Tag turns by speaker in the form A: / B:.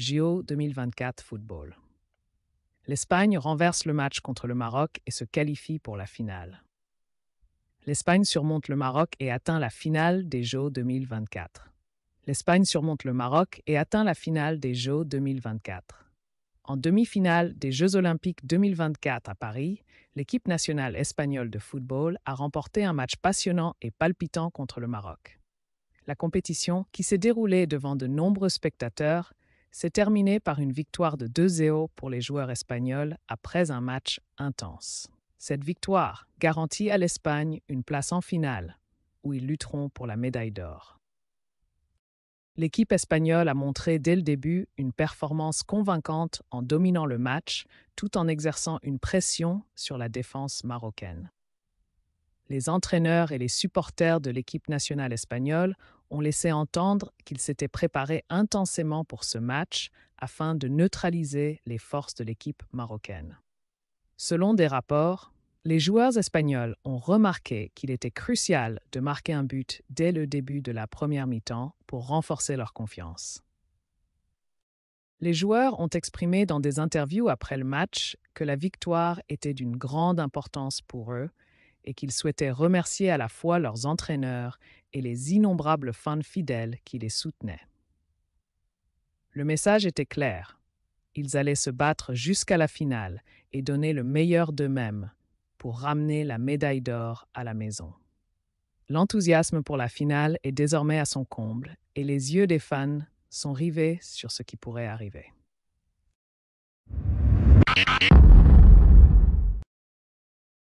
A: JO 2024 Football. L'Espagne renverse le match contre le Maroc et se qualifie pour la finale. L'Espagne surmonte le Maroc et atteint la finale des JO 2024. L'Espagne surmonte le Maroc et atteint la finale des JO 2024. En demi-finale des Jeux olympiques 2024 à Paris, l'équipe nationale espagnole de football a remporté un match passionnant et palpitant contre le Maroc. La compétition, qui s'est déroulée devant de nombreux spectateurs, c'est terminé par une victoire de 2-0 pour les joueurs espagnols après un match intense. Cette victoire garantit à l'Espagne une place en finale, où ils lutteront pour la médaille d'or. L'équipe espagnole a montré dès le début une performance convaincante en dominant le match tout en exerçant une pression sur la défense marocaine. Les entraîneurs et les supporters de l'équipe nationale espagnole on laissait entendre qu'ils s'étaient préparés intensément pour ce match afin de neutraliser les forces de l'équipe marocaine. Selon des rapports, les joueurs espagnols ont remarqué qu'il était crucial de marquer un but dès le début de la première mi-temps pour renforcer leur confiance. Les joueurs ont exprimé dans des interviews après le match que la victoire était d'une grande importance pour eux et qu'ils souhaitaient remercier à la fois leurs entraîneurs et les innombrables fans fidèles qui les soutenaient. Le message était clair. Ils allaient se battre jusqu'à la finale et donner le meilleur d'eux-mêmes pour ramener la médaille d'or à la maison. L'enthousiasme pour la finale est désormais à son comble et les yeux des fans sont rivés sur ce qui pourrait arriver.